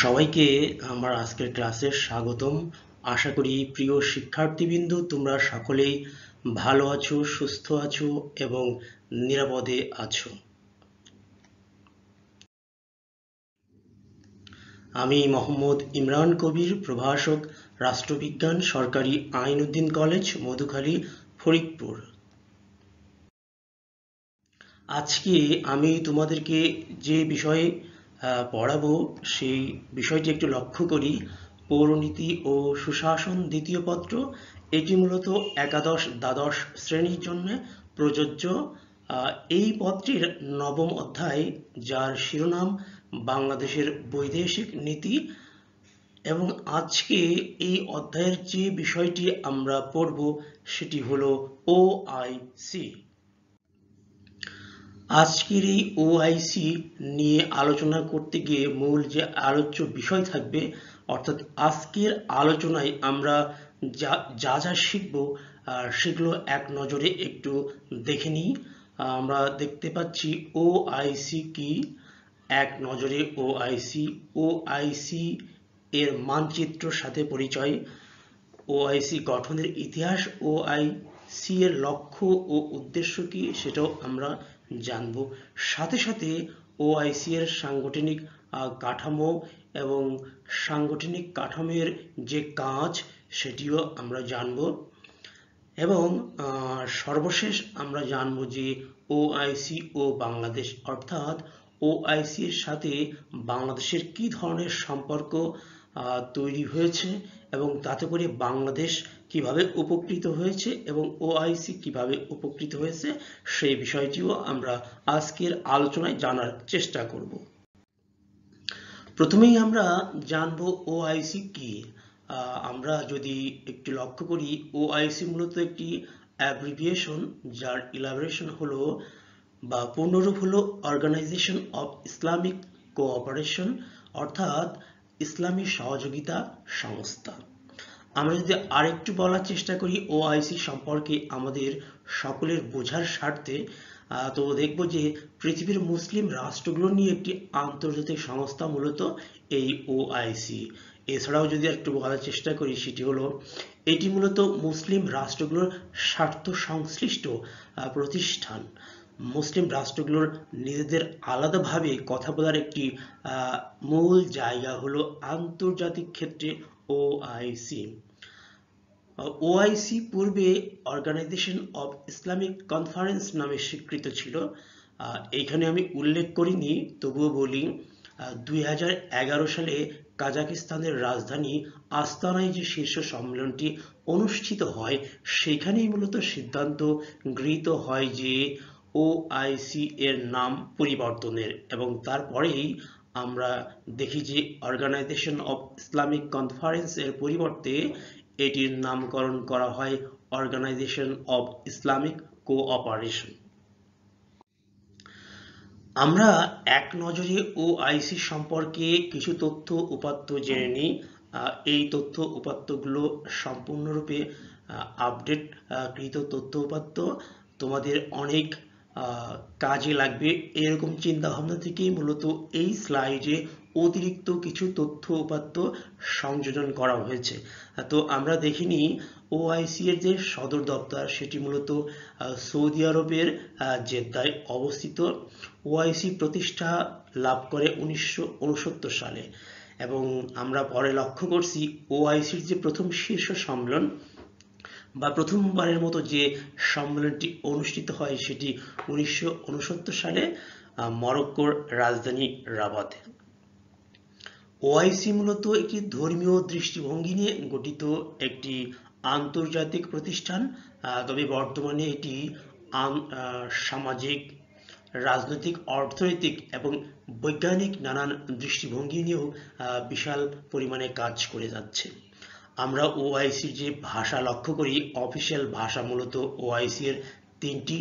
সবাইকে আমার আজকের ক্লাসে স্বাগতম আশা করি প্রিয় শিক্ষার্থীবৃন্দ তোমরা সকলেই ভালো আছো সুস্থ আছো এবং নিরাপদে আছো আমি মোহাম্মদ ইমরান কবির প্রভাষক রাষ্ট্রবিজ্ঞান সরকারি আইন উদ্দিন কলেজ মধুখালী ফরিদপুর আজকে আমি তোমাদেরকে যে বিষয়ে পড়াবো সেই বিষয়টি একটু লক্ষ্য করি পৌরনীতি ও সুশাসন দ্বিতীয় পত্র এটি মূলত একাদশ দ্বাদশ শ্রেণীর জন্য প্রযোজ্য এই পত্রের নবম অধ্যায় যার শিরোনাম বাংলাদেশের বৈদেশিক নীতি এবং আজকে এই অধ্যায়ের যে বিষয়টি আমরা পড়ব সেটি হলো ওআইসি আজকের এই ওআইসি নিয়ে আলোচনা করতে গিয়ে মূল যে আলোচ্য বিষয় থাকবে অর্থাৎ আজকের আলোচনায় আমরা যা যা যা শিখব সেগুলো এক নজরে একটু দেখে নিই আমরা দেখতে পাচ্ছি ওআইসি কি এক নজরে ওআইসি ওআইসি এর মানচিত্র সাথে পরিচয় ওআইসি গঠনের ইতিহাস ওআইসি এর লক্ষ্য ও উদ্দেশ্য কি সেটাও আমরা জানব সাথে সাথে ওআইসি এর সাংগঠনিক কাঠামো এবং সাংগঠনিক কাঠামোর যে কাজ সেটিও আমরা জানব এবং সর্বশেষ আমরা জানব যে ওআইসি ও বাংলাদেশ অর্থাৎ ওআইসি এর সাথে বাংলাদেশের কি ধরনের সম্পর্ক তৈরি হয়েছে এবং তাতে করে বাংলাদেশ কিভাবে উপকৃত হয়েছে এবং ওআইসি কিভাবে উপকৃত হয়েছে সেই বিষয়টিও আমরা আজকের আলোচনায় জানার চেষ্টা করব প্রথমেই আমরা জানব ওআইসি কি আমরা যদি একটু লক্ষ্য করি ওআইসি মূলত একটি অ্যাব্রিভিয়েশন যার ইলাবরেশন হলো বা পূর্ণরূপ হলো অর্গানাইজেশন অফ ইসলামিক কোঅপারেশন অর্থাৎ ইসলামী সহযোগিতা সংস্থা আমরা যদি আরেকটু বলার চেষ্টা করি ওআইসি সম্পর্কে আমাদের সকলের বোঝার স্বার্থে তো দেখব যে পৃথিবীর মুসলিম রাষ্ট্রগুলো নিয়ে একটি আন্তর্জাতিক সংস্থা মূলত এই ওআইসি এছাড়াও যদি একটু বলার চেষ্টা করি সেটি হলো এটি মূলত মুসলিম রাষ্ট্রগুলোর স্বার্থ সংশ্লিষ্ট প্রতিষ্ঠান মুসলিম রাষ্ট্রগুলোর নিজেদের আলাদাভাবে কথা বলার একটি মূল জায়গা হলো আন্তর্জাতিক ক্ষেত্রে ওআইসি ওআইসি পূর্বে অর্গানাইজেশন অফ ইসলামিক কনফারেন্স নামে স্বীকৃত ছিল এখানে আমি উল্লেখ করিনি তবুও বলি দুই সালে কাজাকিস্তানের রাজধানী আস্তানায় যে শীর্ষ সম্মেলনটি অনুষ্ঠিত হয় সেখানেই মূলত সিদ্ধান্ত গৃহীত হয় যে ওআইসি এর নাম পরিবর্তনের এবং তারপরেই আমরা দেখি যে অর্গানাইজেশন অফ ইসলামিক কনফারেন্স এর পরিবর্তে এটির নামকরণ করা হয় অর্গানাইজেশন অব ইসলামিক কোঅপারেশন আমরা এক নজরে ওআইসি সম্পর্কে কিছু তথ্য উপাত্ত জেনে নিই এই তথ্য উপাত্তগুলো সম্পূর্ণরূপে আপডেট কৃত তথ্য উপাত্ত তোমাদের অনেক কাজে লাগবে এরকম চিন্তা ভাবনা থেকেই মূলত এই স্লাইডে অতিরিক্ত কিছু তথ্য উপাত্ত সংযোজন করা হয়েছে তো আমরা দেখিনি ওআইসি এর যে সদর দপ্তর সেটি মূলত সৌদি আরবের জেদ্দায় অবস্থিত ওআইসি প্রতিষ্ঠা লাভ করে উনিশশো সালে এবং আমরা পরে লক্ষ্য করছি ওআইসির যে প্রথম শীর্ষ সম্মেলন বা প্রথমবারের মতো যে সম্মেলনটি অনুষ্ঠিত হয় সেটি উনিশশো সালে মরক্কোর রাজধানী রাবাতে ওআইসি মূলত একটি ধর্মীয় দৃষ্টিভঙ্গি নিয়ে গঠিত একটি আন্তর্জাতিক প্রতিষ্ঠান তবে বর্তমানে এটি সামাজিক রাজনৈতিক অর্থনৈতিক এবং বৈজ্ঞানিক নানান দৃষ্টিভঙ্গি নিয়েও বিশাল পরিমাণে কাজ করে যাচ্ছে আমরা ওআইসির যে ভাষা লক্ষ্য করি অফিসিয়াল ভাষা মূলত ওআইসি এর তিনটি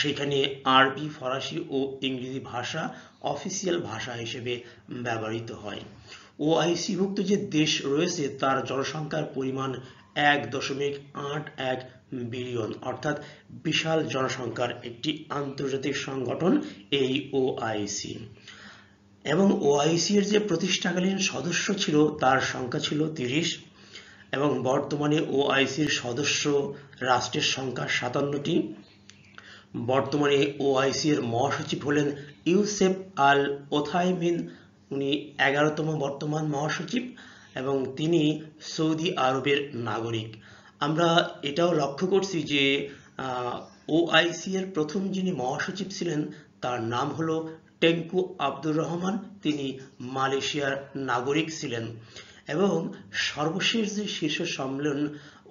সেখানে আরবি ফরাসি ও ইংরেজি ভাষা অফিসিয়াল ভাষা হিসেবে ব্যবহৃত হয় ওআইসিভুক্ত যে দেশ রয়েছে তার জনসংখ্যার পরিমাণ এক দশমিক আট এক বিলিয়ন অর্থাৎ বিশাল জনসংখ্যার একটি আন্তর্জাতিক সংগঠন এই ওআইসি এবং ওআইসি এর যে প্রতিষ্ঠাকালীন সদস্য ছিল তার সংখ্যা ছিল তিরিশ এবং বর্তমানে ওআইসির সদস্য রাষ্ট্রের সংখ্যা সাতান্নটি বর্তমানে ওআইসির মহাসচিব হলেন ইউসেফ আল ওথাইমিন উনি এগারোতম বর্তমান মহাসচিব এবং তিনি সৌদি আরবের নাগরিক আমরা এটাও লক্ষ্য করছি যে ওআইসি এর প্রথম যিনি মহাসচিব ছিলেন তার নাম হলো টেঙ্কু আব্দুর রহমান তিনি মালয়েশিয়ার নাগরিক ছিলেন এবং সর্বশেষ যে শীর্ষ সম্মেলন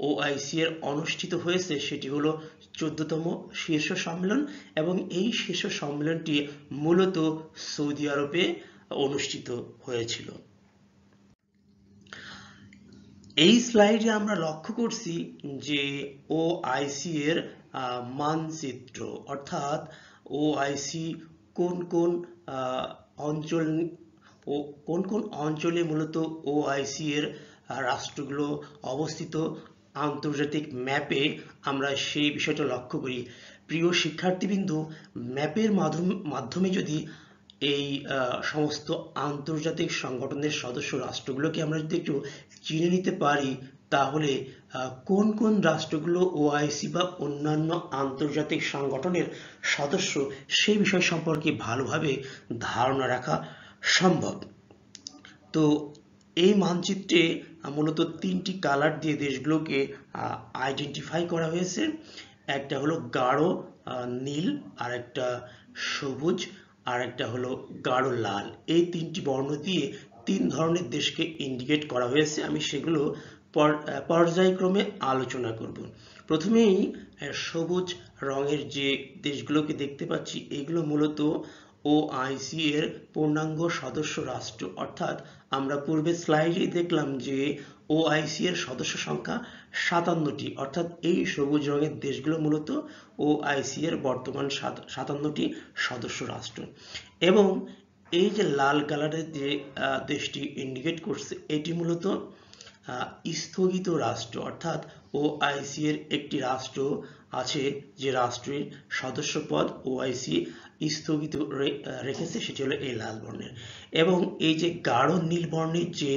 ওআইসি এর অনুষ্ঠিত হয়েছে সেটি হলো চোদ্দতম শীর্ষ সম্মেলন এবং এই শীর্ষ সম্মেলনটি মূলত সৌদি আরবে অনুষ্ঠিত হয়েছিল এই স্লাইডে আমরা লক্ষ্য করছি যে ও আইসি এর মানচিত্র অর্থাৎ ও আইসি কোন কোন অঞ্চল ও কোন কোন অঞ্চলে মূলত ওআইসি এর রাষ্ট্রগুলো অবস্থিত আন্তর্জাতিক ম্যাপে আমরা সেই বিষয়টা লক্ষ্য করি প্রিয় শিক্ষার্থীবৃন্দ ম্যাপের মাধ্যমে যদি এই সমস্ত আন্তর্জাতিক সংগঠনের সদস্য রাষ্ট্রগুলোকে আমরা যদি একটু চিনে নিতে পারি তাহলে কোন কোন রাষ্ট্রগুলো ওআইসি বা অন্যান্য আন্তর্জাতিক সংগঠনের সদস্য সেই বিষয় সম্পর্কে ভালোভাবে ধারণা রাখা সম্ভব তো এই মানচিত্রে মূলত তিনটি কালার দিয়ে দেশগুলোকে আইডেন্টিফাই করা হয়েছে একটা হলো গাঢ় নীল আর একটা সবুজ আর একটা হলো গাঢ় লাল এই তিনটি বর্ণ দিয়ে তিন ধরনের দেশকে ইন্ডিকেট করা হয়েছে আমি সেগুলো পর্যায়ক্রমে আলোচনা করব প্রথমেই সবুজ রঙের যে দেশগুলোকে দেখতে পাচ্ছি এগুলো মূলত ওআইসি এর পূর্ণাঙ্গ সদস্য রাষ্ট্র অর্থাৎ আমরা পূর্বে স্লাইডেই দেখলাম যে ওআইসি এর সদস্য সংখ্যা সাতান্নটি অর্থাৎ এই সবুজ রঙের দেশগুলো মূলত ওআইসি এর বর্তমান সাতান্নটি সদস্য রাষ্ট্র এবং এই যে লাল কালারের যে দেশটি ইন্ডিকেট করছে এটি মূলত স্থগিত রাষ্ট্র অর্থাৎ ওআইসি এর একটি রাষ্ট্র আছে যে রাষ্ট্রের সদস্যপদ ওআইসি স্থগিত রেখেছে সেটি হলো এই লাল বর্ণের এবং এই যে গাঢ় নীল বর্ণের যে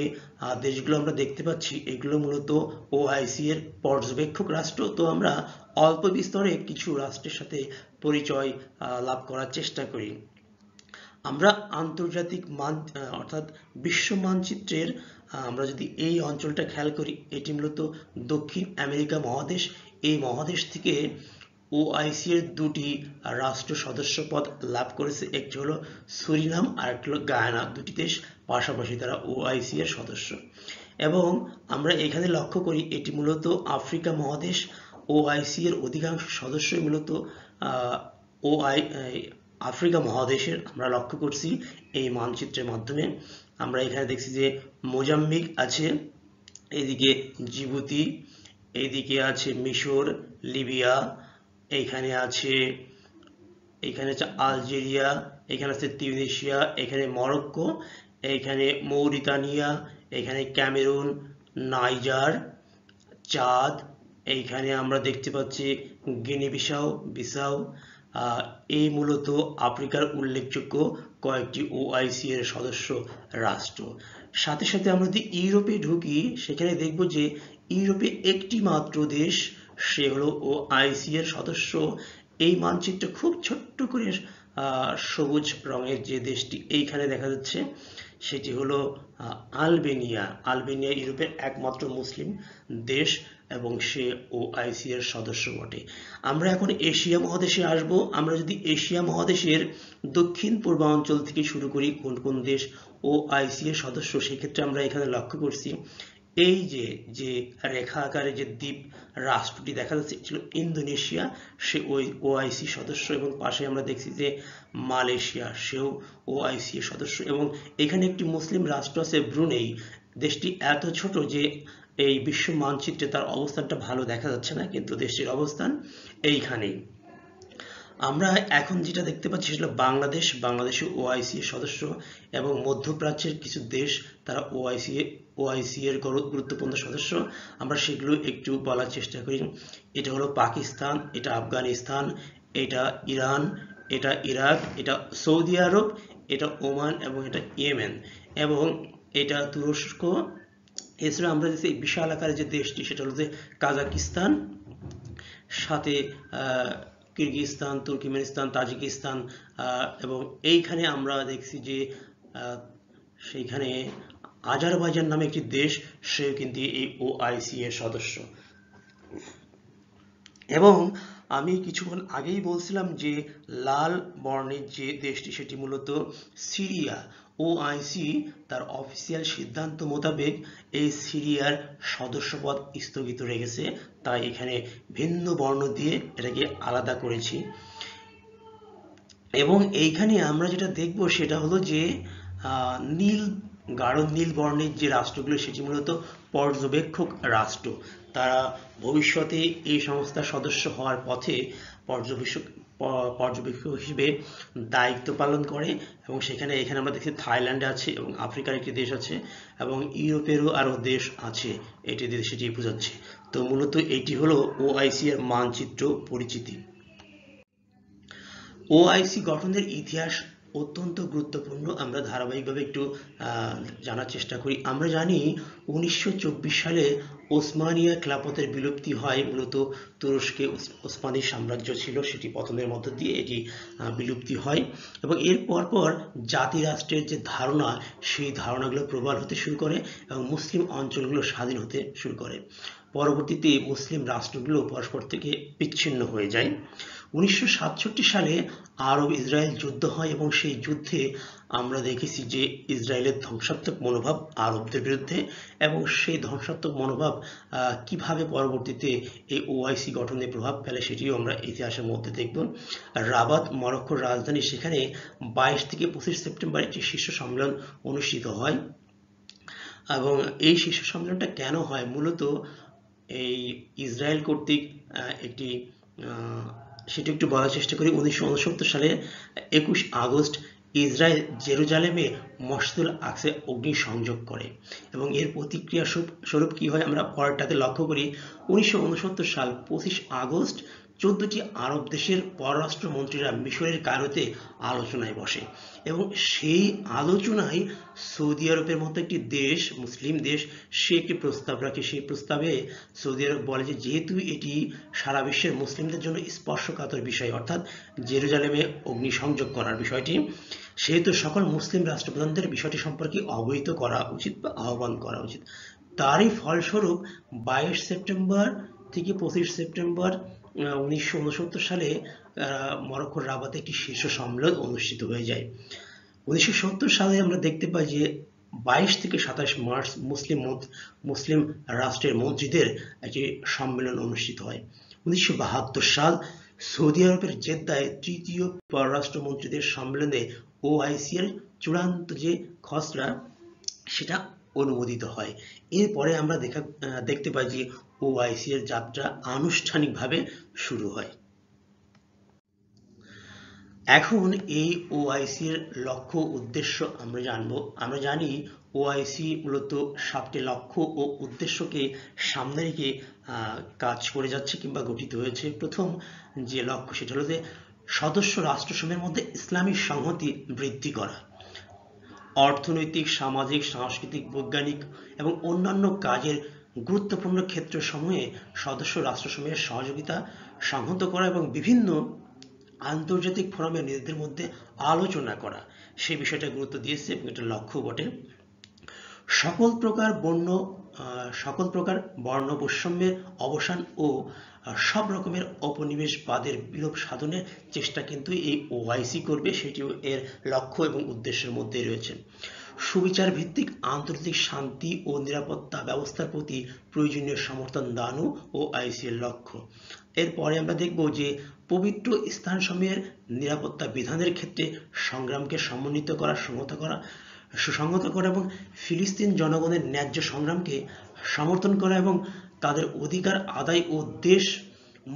দেশগুলো আমরা দেখতে পাচ্ছি এগুলো মূলত ওআইসি এর পর্যবেক্ষক রাষ্ট্র তো আমরা অল্প বিস্তরে কিছু রাষ্ট্রের সাথে পরিচয় লাভ করার চেষ্টা করি আমরা আন্তর্জাতিক মান অর্থাৎ বিশ্ব মানচিত্রের আমরা যদি এই অঞ্চলটা খেয়াল করি এটি মূলত দক্ষিণ আমেরিকা মহাদেশ এই মহাদেশ থেকে ওআইসি এর দুটি রাষ্ট্র সদস্য পদ লাভ করেছে একটি হলো সুরিনাম আর একটি হলো গায়ানা দুটি দেশ পাশাপাশি তারা ওআইসি এর সদস্য এবং আমরা এখানে লক্ষ্য করি এটি মূলত আফ্রিকা মহাদেশ ওআইসি এর অধিকাংশ সদস্যই মূলত ওআই আফ্রিকা মহাদেশের আমরা লক্ষ্য করছি এই মানচিত্রের মাধ্যমে আমরা এখানে দেখছি যে মোজাম্বিক আছে এদিকে জিবুতি এদিকে আছে মিশর লিবিয়া এইখানে আছে এইখানে আছে আলজেরিয়া এখানে আছে তিউনেশিয়া এখানে মরক্কো এখানে মৌরিতানিয়া এখানে ক্যামেরুন নাইজার চাঁদ এইখানে আমরা দেখতে পাচ্ছি গিনি বিশাও বিশাও এই মূলত আফ্রিকার উল্লেখযোগ্য কয়েকটি ওআইসি এর সদস্য রাষ্ট্র সাথে সাথে আমরা যদি ইউরোপে ঢুকি সেখানে দেখব যে ইউরোপে একটি মাত্র দেশ সে হলো ও আইসি এর সদস্য এই মানচিত্র খুব ছোট্ট করে সবুজ রঙের যে দেশটি এইখানে দেখা যাচ্ছে সেটি হলো আলবেনিয়া আলবেনিয়া ইউরোপের একমাত্র মুসলিম দেশ এবং সে ও আইসি এর সদস্য বটে আমরা এখন এশিয়া মহাদেশে আসব আমরা যদি এশিয়া মহাদেশের দক্ষিণ পূর্বাঞ্চল থেকে শুরু করি কোন কোন দেশ ও আইসি এর সদস্য সেক্ষেত্রে আমরা এখানে লক্ষ্য করছি এই যে যে রেখা আকারে যে দ্বীপ রাষ্ট্রটি দেখা যাচ্ছে ছিল ইন্দোনেশিয়া সে ওই ওআইসি সদস্য এবং পাশে আমরা দেখছি যে মালয়েশিয়া সেও ওআইসি সদস্য এবং এখানে একটি মুসলিম রাষ্ট্র আছে ব্রুনেই দেশটি এত ছোট যে এই বিশ্ব মানচিত্রে তার অবস্থানটা ভালো দেখা যাচ্ছে না কিন্তু দেশটির অবস্থান এইখানেই আমরা এখন যেটা দেখতে পাচ্ছি সেটা বাংলাদেশ বাংলাদেশে ওআইসি সদস্য এবং মধ্যপ্রাচ্যের কিছু দেশ তারা ওআইসি ওআইসি এর গুরুত্বপূর্ণ সদস্য আমরা সেগুলো একটু বলার চেষ্টা করি এটা হলো পাকিস্তান এটা আফগানিস্তান এটা ইরান এটা ইরাক এটা সৌদি আরব এটা ওমান এবং এটা ইয়েমেন এবং এটা তুরস্ক এছাড়া আমরা যে বিশাল আকারে যে দেশটি সেটা হলো যে কাজাকিস্তান সাথে কিরগিস্তান তুর্কিমেনিস্তান তাজিকিস্তান এবং এইখানে আমরা দেখছি যে সেইখানে আজারবাইজান নামে একটি দেশ সে কিন্তু এই ওআইসি এর সদস্য এবং আমি কিছুক্ষণ আগেই বলছিলাম যে লাল বর্ণের যে দেশটি সেটি মূলত সিরিয়া ওআইসি তার অফিসিয়াল সিদ্ধান্ত মোতাবেক এই সিরিয়ার সদস্যপদ স্থগিত রেখেছে তাই এখানে ভিন্ন বর্ণ দিয়ে এটাকে আলাদা করেছি এবং এইখানে আমরা যেটা দেখব সেটা হলো যে নীল গাঢ় নীল বর্ণের যে রাষ্ট্রগুলো সেটি মূলত পর্যবেক্ষক রাষ্ট্র তারা ভবিষ্যতে এই সংস্থার সদস্য হওয়ার পথে পর্যবেক্ষক পর্যবেক্ষক হিসেবে দায়িত্ব পালন করে এবং সেখানে এখানে আমরা দেখছি থাইল্যান্ড আছে এবং আফ্রিকার একটি দেশ আছে এবং ইউরোপেরও আরও দেশ আছে এটি সেটি বোঝাচ্ছে তো মূলত এটি হলো ওআইসি এর মানচিত্র পরিচিতি ওআইসি গঠনের ইতিহাস অত্যন্ত গুরুত্বপূর্ণ আমরা ধারাবাহিকভাবে একটু জানার চেষ্টা করি আমরা জানি উনিশশো সালে ওসমানিয়া ক্লাপতের বিলুপ্তি হয় মূলত তুরস্কে ওসমানী সাম্রাজ্য ছিল সেটি পতনের মধ্য দিয়ে এটি বিলুপ্তি হয় এবং এর পরপর জাতিরাষ্ট্রের যে ধারণা সেই ধারণাগুলো প্রবল হতে শুরু করে এবং মুসলিম অঞ্চলগুলো স্বাধীন হতে শুরু করে পরবর্তীতে মুসলিম রাষ্ট্রগুলো পরস্পর থেকে বিচ্ছিন্ন হয়ে যায় উনিশশো সালে আরব ইসরায়েল যুদ্ধ হয় এবং সেই যুদ্ধে আমরা দেখেছি যে ইসরায়েলের ধ্বংসাত্মক মনোভাব আরবদের বিরুদ্ধে এবং সেই ধ্বংসাত্মক মনোভাব কিভাবে পরবর্তীতে এই ওআইসি গঠনে প্রভাব ফেলে সেটিও আমরা ইতিহাসের মধ্যে দেখব রাবাত মরক্কোর রাজধানী সেখানে বাইশ থেকে পঁচিশ সেপ্টেম্বর একটি শীর্ষ সম্মেলন অনুষ্ঠিত হয় এবং এই শীর্ষ সম্মেলনটা কেন হয় মূলত এই ইসরায়েল কর্তৃক একটি সেটা একটু বলার চেষ্টা করি উনিশশো সালে একুশ আগস্ট ইসরায়েল জেরুজালেমে মসদুল আকসে সংযোগ করে এবং এর প্রতিক্রিয়া স্বরূপ কি হয় আমরা পরটাতে লক্ষ্য করি উনিশশো সাল পঁচিশ আগস্ট চোদ্দটি আরব দেশের পররাষ্ট্রমন্ত্রীরা মিশরের কারোতে আলোচনায় বসে এবং সেই আলোচনায় সৌদি আরবের মতো একটি দেশ মুসলিম দেশ সে একটি প্রস্তাব রাখে সেই প্রস্তাবে সৌদি আরব বলে যে যেহেতু এটি সারা বিশ্বের মুসলিমদের জন্য স্পর্শকাতর বিষয় অর্থাৎ জেরুজালেমে অগ্নিসংযোগ করার বিষয়টি সেহেতু সকল মুসলিম রাষ্ট্রপ্রধানদের বিষয়টি সম্পর্কে অবহিত করা উচিত বা আহ্বান করা উচিত তারই ফলস্বরূপ বাইশ সেপ্টেম্বর থেকে পঁচিশ সেপ্টেম্বর উনিশশো সালে মরক্কোর রাবাতে একটি শীর্ষ সম্মেলন অনুষ্ঠিত হয়ে যায় উনিশশো সালে আমরা দেখতে পাই যে বাইশ থেকে সাতাশ মার্চ মুসলিম মুসলিম রাষ্ট্রের মন্ত্রীদের একটি সম্মেলন অনুষ্ঠিত হয় উনিশশো সাল সৌদি আরবের জেদ্দায় তৃতীয় পররাষ্ট্রমন্ত্রীদের সম্মেলনে এর চূড়ান্ত যে খসড়া সেটা অনুমোদিত হয় এরপরে আমরা দেখা দেখতে পাই যে ওআইসি এর যাত্রা আনুষ্ঠানিকভাবে শুরু হয় এখন এই ওআইসি এর লক্ষ্য উদ্দেশ্য আমরা জানব আমরা জানি ওআইসি মূলত সাতটি লক্ষ্য ও উদ্দেশ্যকে সামনে রেখে কাজ করে যাচ্ছে কিংবা গঠিত হয়েছে প্রথম যে লক্ষ্য সেটা হলো যে সদস্য রাষ্ট্রসমূহের মধ্যে ইসলামী সংহতি বৃদ্ধি করা অর্থনৈতিক সামাজিক সাংস্কৃতিক বৈজ্ঞানিক এবং অন্যান্য কাজের গুরুত্বপূর্ণ ক্ষেত্র সমূহে সদস্য রাষ্ট্রসমূহের সহযোগিতা সংহত করা এবং বিভিন্ন আন্তর্জাতিক ফোরামে নিজেদের মধ্যে আলোচনা করা সেই বিষয়টা গুরুত্ব দিয়েছে এবং এটা লক্ষ্য বটে সকল প্রকার বর্ণ সকল প্রকার বর্ণ বৈষম্যের অবসান ও সব রকমের অপনিবেশবাদের বিলোপ সাধনের চেষ্টা কিন্তু এই ওআইসি করবে সেটিও এর লক্ষ্য এবং উদ্দেশ্যের মধ্যে রয়েছে সুবিচার ভিত্তিক আন্তর্জাতিক শান্তি ও নিরাপত্তা ব্যবস্থার প্রতি প্রয়োজনীয় সমর্থন দানও ও আইসিএর লক্ষ্য এরপরে আমরা দেখব যে পবিত্র স্থান স্থানসমূহের নিরাপত্তা বিধানের ক্ষেত্রে সংগ্রামকে সমন্বিত করা সংহত করা সুসংহত করা এবং ফিলিস্তিন জনগণের ন্যায্য সংগ্রামকে সমর্থন করা এবং তাদের অধিকার আদায় ও দেশ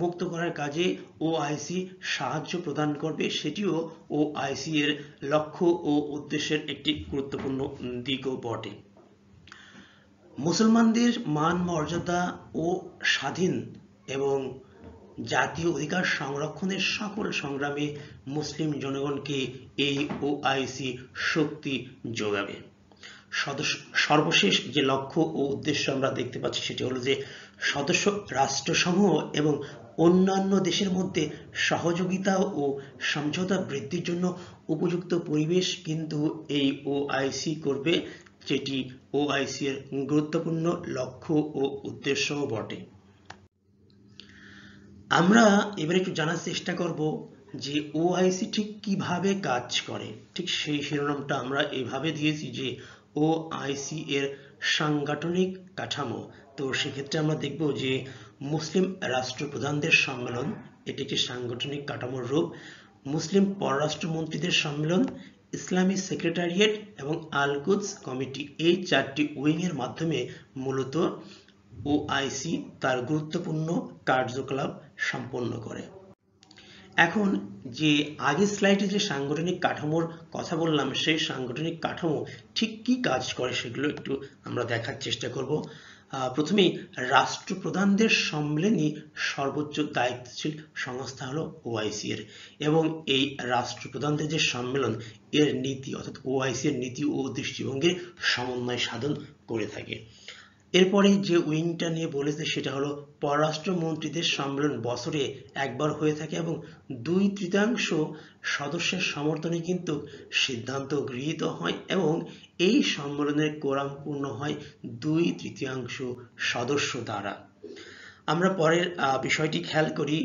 মুক্ত করার কাজে ওআইসি সাহায্য প্রদান করবে সেটিও ওআইসি এর লক্ষ্য ও উদ্দেশ্যের একটি গুরুত্বপূর্ণ দিকও বটে মুসলমানদের মান মর্যাদা ও স্বাধীন এবং জাতীয় অধিকার সংরক্ষণের সকল সংগ্রামে মুসলিম জনগণকে এই ওআইসি শক্তি যোগাবে সর্বশেষ যে লক্ষ্য ও উদ্দেশ্য আমরা দেখতে পাচ্ছি সেটি হলো যে সদস্য রাষ্ট্রসমূহ এবং অন্যান্য দেশের মধ্যে সহযোগিতা ও সমঝোতা বৃদ্ধির জন্য উপযুক্ত পরিবেশ কিন্তু এই ওআইসি করবে যেটি ওআইসি এর গুরুত্বপূর্ণ লক্ষ্য ও উদ্দেশ্য বটে আমরা এবার একটু জানার চেষ্টা করব যে ওআইসি ঠিক কিভাবে কাজ করে ঠিক সেই শিরোনামটা আমরা এভাবে দিয়েছি যে ওআইসি এর সাংগঠনিক কাঠামো তো সেক্ষেত্রে আমরা দেখব যে মুসলিম রাষ্ট্রপ্রধানদের সম্মেলন এটি একটি সাংগঠনিক কাঠামোর রূপ মুসলিম পররাষ্ট্রমন্ত্রীদের সম্মেলন ইসলামী সেক্রেটারিয়েট এবং আলকুদস কমিটি এই চারটি উইংয়ের মাধ্যমে মূলত ওআইসি তার গুরুত্বপূর্ণ কার্যকলাপ সম্পন্ন করে এখন যে আগের স্লাইডে যে সাংগঠনিক কাঠামোর কথা বললাম সেই সাংগঠনিক কাঠামো ঠিক কি কাজ করে সেগুলো একটু আমরা দেখার চেষ্টা করব প্রথমেই রাষ্ট্রপ্রধানদের সম্মেলনই সর্বোচ্চ দায়িত্বশীল সংস্থা হলো ওআইসি এর এবং এই রাষ্ট্রপ্রধানদের যে সম্মেলন এর নীতি অর্থাৎ ওআইসি এর নীতি ও দৃষ্টিভঙ্গির সমন্বয় সাধন করে থাকে এরপরে যে উইংটা নিয়ে বলেছে সেটা হলো পররাষ্ট্রমন্ত্রীদের সম্মেলন বছরে একবার হয়ে থাকে এবং দুই তৃতীয়াংশ সদস্যের সমর্থনে কিন্তু সিদ্ধান্ত গৃহীত হয় এবং এই সম্মেলনের কোরাম পূর্ণ হয় দুই তৃতীয়াংশ সদস্য দ্বারা আমরা পরের বিষয়টি খেয়াল করি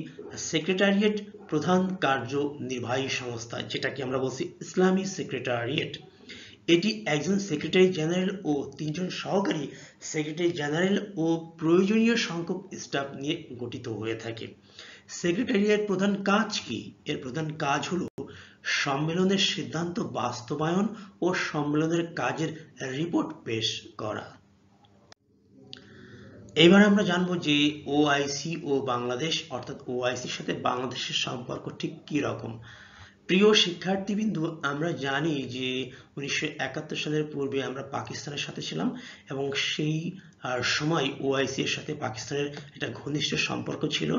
সেক্রেটারিয়েট প্রধান কার্যনির্বাহী সংস্থা যেটাকে আমরা বলছি ইসলামী সেক্রেটারিয়েট এটি একজন সেক্রেটারি জেনারেল ও তিনজন সহকারী সেক্রেটারি জেনারেল ও প্রয়োজনীয় সংখ্যক স্টাফ নিয়ে গঠিত হয়ে থাকে সেক্রেটারিয়ের প্রধান কাজ কি এর প্রধান কাজ হল সম্মেলনের সিদ্ধান্ত বাস্তবায়ন ও সম্মেলনের কাজের রিপোর্ট পেশ করা এবার আমরা জানবো যে ওআইসি ও বাংলাদেশ অর্থাৎ ওআইসির সাথে বাংলাদেশের সম্পর্ক ঠিক কি রকম প্রিয় শিক্ষার্থীবৃন্দু আমরা জানি যে উনিশশো সালের পূর্বে আমরা পাকিস্তানের সাথে ছিলাম এবং সেই সময় ওআইসি এর সাথে পাকিস্তানের একটা ঘনিষ্ঠ সম্পর্ক ছিল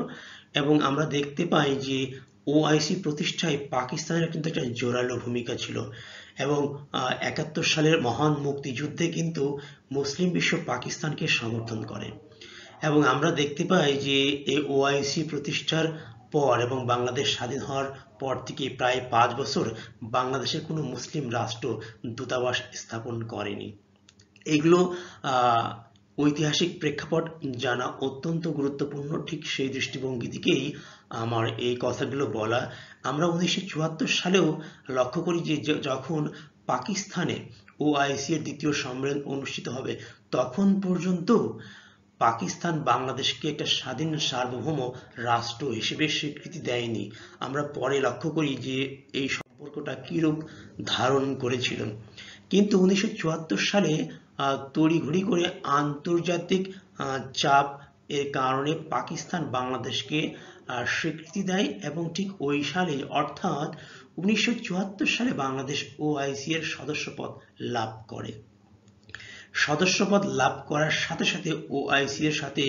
এবং আমরা দেখতে পাই যে ওআইসি প্রতিষ্ঠায় পাকিস্তানের কিন্তু একটা জোরালো ভূমিকা ছিল এবং একাত্তর সালের মহান মুক্তিযুদ্ধে কিন্তু মুসলিম বিশ্ব পাকিস্তানকে সমর্থন করে এবং আমরা দেখতে পাই যে এই ওআইসি প্রতিষ্ঠার পর এবং বাংলাদেশ স্বাধীন হওয়ার পর থেকে প্রায় পাঁচ বছর বাংলাদেশে কোনো মুসলিম রাষ্ট্র দূতাবাস স্থাপন করেনি এগুলো ঐতিহাসিক প্রেক্ষাপট জানা অত্যন্ত গুরুত্বপূর্ণ ঠিক সেই দৃষ্টিভঙ্গি থেকেই আমার এই কথাগুলো বলা আমরা উনিশশো সালেও লক্ষ্য করি যে যখন পাকিস্তানে ওআইসি এর দ্বিতীয় সম্মেলন অনুষ্ঠিত হবে তখন পর্যন্ত পাকিস্তান বাংলাদেশকে একটা স্বাধীন সার্বভৌম রাষ্ট্র হিসেবে স্বীকৃতি দেয়নি আমরা পরে লক্ষ্য করি যে এই সম্পর্কটা কীরূপ ধারণ করেছিল কিন্তু উনিশশো সালে তড়িঘড়ি করে আন্তর্জাতিক চাপ এর কারণে পাকিস্তান বাংলাদেশকে স্বীকৃতি দেয় এবং ঠিক ওই সালে অর্থাৎ উনিশশো সালে বাংলাদেশ ও সি এর সদস্যপদ লাভ করে সদস্যপদ লাভ করার সাথে সাথে ওআইসি এর সাথে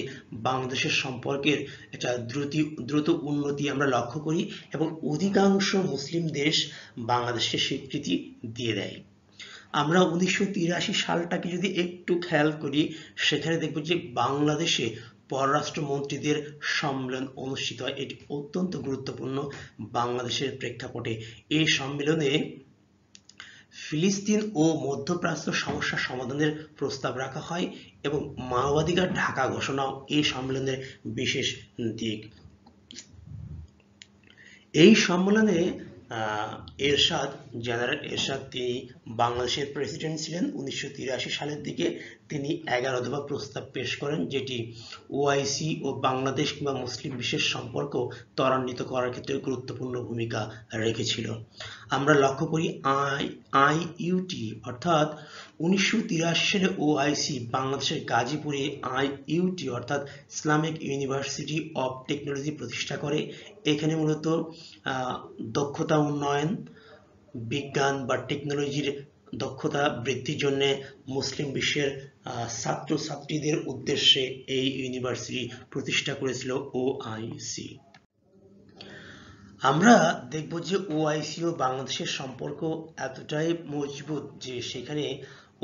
বাংলাদেশের সম্পর্কের একটা দ্রুতি দ্রুত উন্নতি আমরা লক্ষ্য করি এবং অধিকাংশ মুসলিম দেশ বাংলাদেশকে স্বীকৃতি দিয়ে দেয় আমরা উনিশশো সালটাকে যদি একটু খেয়াল করি সেখানে দেখব যে বাংলাদেশে পররাষ্ট্রমন্ত্রীদের সম্মেলন অনুষ্ঠিত হয় এটি অত্যন্ত গুরুত্বপূর্ণ বাংলাদেশের প্রেক্ষাপটে এই সম্মেলনে ফিলিস্তিন ও মধ্যপ্রাচ্য সমস্যা সমাধানের প্রস্তাব রাখা হয় এবং মানবাধিকার ঢাকা ঘোষণাও এই সম্মেলনের বিশেষ দিক এই সম্মেলনে এরশাদ জেনারেল এরশাদ তিনি বাংলাদেশের প্রেসিডেন্ট ছিলেন উনিশশো সালের দিকে তিনি এগারো দফা প্রস্তাব পেশ করেন যেটি ওআইসি ও বাংলাদেশ কিংবা মুসলিম বিশেষ সম্পর্ক ত্বরান্বিত করার ক্ষেত্রে গুরুত্বপূর্ণ ভূমিকা রেখেছিল আমরা লক্ষ্য করি আই আইইউটি অর্থাৎ উনিশশো তিরাশি সালে ওআইসি বাংলাদেশের গাজীপুরে আইইউটি অর্থাৎ ইসলামিক ইউনিভার্সিটি অফ টেকনোলজি প্রতিষ্ঠা করে এখানে মূলত দক্ষতা উন্নয়ন বিজ্ঞান বা টেকনোলজির দক্ষতা বৃদ্ধির জন্য মুসলিম বিশ্বের ছাত্র ছাত্রীদের উদ্দেশ্যে এই ইউনিভার্সিটি প্রতিষ্ঠা করেছিল ওআইসি আমরা দেখব যে ওআইসি ও বাংলাদেশের সম্পর্ক এতটাই মজবুত যে সেখানে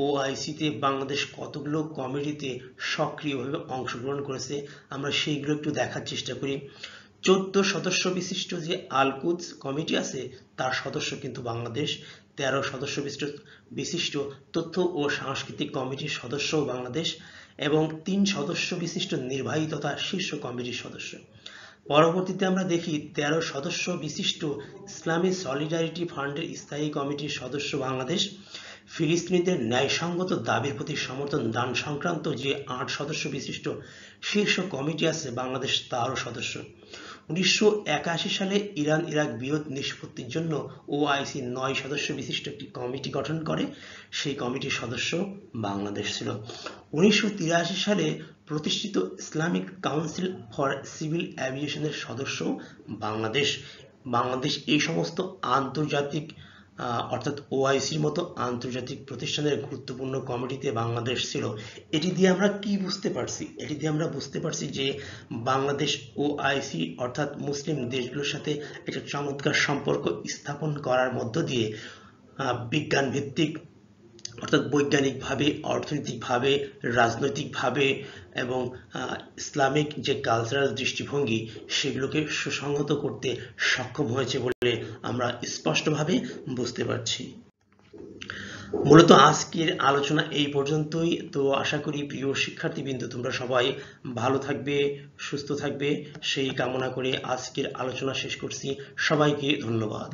ওআইসিতে বাংলাদেশ কতগুলো কমিটিতে সক্রিয়ভাবে অংশগ্রহণ করেছে আমরা সেইগুলো একটু দেখার চেষ্টা করি চোদ্দ সদস্য বিশিষ্ট যে আলকুদ কমিটি আছে তার সদস্য কিন্তু বাংলাদেশ তেরো সদস্য বিশিষ্ট তথ্য ও সাংস্কৃতিক কমিটির সদস্য বাংলাদেশ এবং তিন সদস্য বিশিষ্ট নির্বাহী তথা শীর্ষ কমিটির সদস্য পরবর্তীতে আমরা দেখি তেরো সদস্য বিশিষ্ট ইসলামী সলিডারিটি ফান্ডের স্থায়ী কমিটির সদস্য বাংলাদেশ ফিলিস্তিনিদের ন্যায়সঙ্গত দাবির প্রতি সমর্থন দান সংক্রান্ত যে আট সদস্য বিশিষ্ট শীর্ষ কমিটি আছে বাংলাদেশ তারও সদস্য উনিশশো সালে ইরান ইরাক বিরোধ নিষ্পত্তির জন্য ওআইসি নয় সদস্য বিশিষ্ট একটি কমিটি গঠন করে সেই কমিটির সদস্য বাংলাদেশ ছিল উনিশশো সালে প্রতিষ্ঠিত ইসলামিক কাউন্সিল ফর সিভিল অ্যাভিয়েশনের সদস্য বাংলাদেশ বাংলাদেশ এই সমস্ত আন্তর্জাতিক অর্থাৎ ওআইসির মতো আন্তর্জাতিক প্রতিষ্ঠানের গুরুত্বপূর্ণ কমিটিতে বাংলাদেশ ছিল এটি দিয়ে আমরা কি বুঝতে পারছি এটি দিয়ে আমরা বুঝতে পারছি যে বাংলাদেশ ওআইসি অর্থাৎ মুসলিম দেশগুলোর সাথে একটা চমৎকার সম্পর্ক স্থাপন করার মধ্য দিয়ে বিজ্ঞান ভিত্তিক অর্থাৎ বৈজ্ঞানিকভাবে অর্থনৈতিকভাবে রাজনৈতিকভাবে এবং ইসলামিক যে কালচারাল দৃষ্টিভঙ্গি সেগুলোকে সুসংহত করতে সক্ষম হয়েছে বলে আমরা স্পষ্টভাবে বুঝতে পারছি মূলত আজকের আলোচনা এই পর্যন্তই তো আশা করি প্রিয় শিক্ষার্থীবৃন্দ তোমরা সবাই ভালো থাকবে সুস্থ থাকবে সেই কামনা করে আজকের আলোচনা শেষ করছি সবাইকে ধন্যবাদ